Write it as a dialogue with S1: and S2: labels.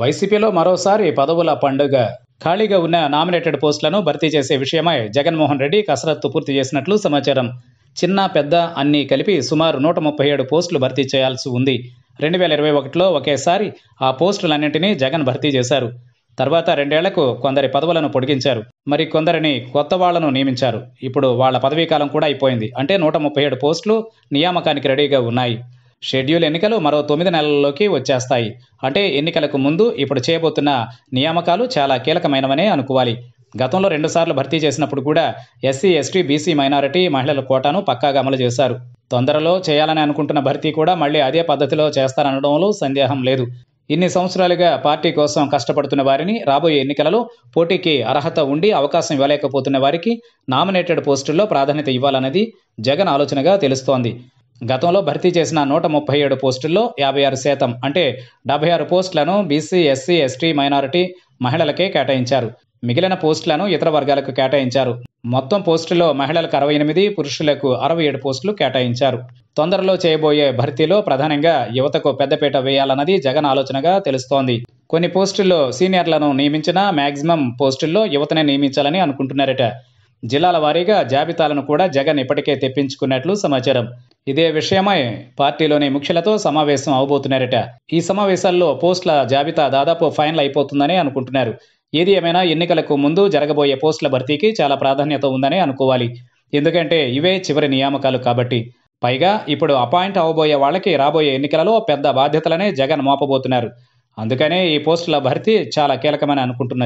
S1: వైసీపీలో మరోసారి పదవుల పండుగ ఖాళీగా ఉన్న నామినేటెడ్ పోస్టులను భర్తీ చేసే విషయమై జగన్మోహన్ రెడ్డి కసరత్తు పూర్తి చేసినట్లు సమాచారం చిన్న పెద్ద అన్నీ కలిపి సుమారు నూట ముప్పై ఏడు పోస్టులు భర్తీ చేయాల్సి ఉంది రెండు వేల ఇరవై ఒకటిలో ఒకేసారి ఆ పోస్టులన్నింటినీ జగన్ భర్తీ చేశారు తర్వాత రెండేళ్లకు కొందరి పదవులను పొడిగించారు మరి కొందరిని కొత్త వాళ్లను నియమించారు ఇప్పుడు వాళ్ల పదవీకాలం కూడా అయిపోయింది అంటే నూట ముప్పై ఏడు పోస్టులు నియామకానికి రెడీగా ఉన్నాయి షెడ్యూల్ ఎన్నికలు మరో తొమ్మిది నెలల్లోకి వచ్చేస్తాయి అంటే ఎన్నికలకు ముందు ఇప్పుడు చేయబోతున్న నియామకాలు చాలా కీలకమైనవనే అనుకోవాలి గతంలో రెండుసార్లు భర్తీ చేసినప్పుడు కూడా ఎస్సీ ఎస్టీ బీసీ మైనారిటీ మహిళల కోటాను పక్కాగా అమలు చేశారు తొందరలో చేయాలని అనుకుంటున్న భర్తీ కూడా మళ్ళీ అదే పద్ధతిలో చేస్తారనడంలో సందేహం లేదు ఇన్ని సంవత్సరాలుగా పార్టీ కోసం కష్టపడుతున్న వారిని రాబోయే ఎన్నికలలో పోటీకి అర్హత ఉండి అవకాశం ఇవ్వలేకపోతున్న వారికి నామినేటెడ్ పోస్టుల్లో ప్రాధాన్యత ఇవ్వాలన్నది జగన్ ఆలోచనగా తెలుస్తోంది గతంలో భర్తీ చేసిన నూట ముప్పై ఏడు పోస్టుల్లో యాభై ఆరు శాతం అంటే డెబ్బై ఆరు పోస్టులను బీసీ ఎస్సీ ఎస్టీ మైనారిటీ మహిళలకే కేటాయించారు మిగిలిన పోస్టులను ఇతర వర్గాలకు కేటాయించారు మొత్తం పోస్టులో మహిళలకు అరవై ఎనిమిది పురుషులకు అరవై ఏడు పోస్టులు కేటాయించారు తొందరలో చేయబోయే భర్తీలో ప్రధానంగా యువతకు పెద్దపీట వేయాలన్నది జగన్ ఆలోచనగా తెలుస్తోంది కొన్ని పోస్టుల్లో సీనియర్లను నియమించినా మ్యాక్సిమం పోస్టుల్లో యువతనే నియమించాలని అనుకుంటున్నారట జిల్లాల వారీగా జాబితాలను కూడా జగన్ ఇప్పటికే తెప్పించుకున్నట్లు సమాచారం ఇదే విషయమై పార్టీలోని ముఖ్యులతో సమావేశం అవబోతున్నారట ఈ సమావేశాల్లో పోస్టుల జాబితా దాదాపు ఫైనల్ అయిపోతుందని అనుకుంటున్నారు ఏది ఏమైనా ఎన్నికలకు ముందు జరగబోయే పోస్టుల భర్తీకి చాలా ప్రాధాన్యత ఉందని అనుకోవాలి ఎందుకంటే ఇవే చివరి నియామకాలు కాబట్టి పైగా ఇప్పుడు అపాయింట్ అవబోయే వాళ్ళకి రాబోయే ఎన్నికలలో పెద్ద బాధ్యతలనే జగన్ మోపబోతున్నారు అందుకనే ఈ పోస్టుల భర్తీ చాలా కీలకమని అనుకుంటున్నారు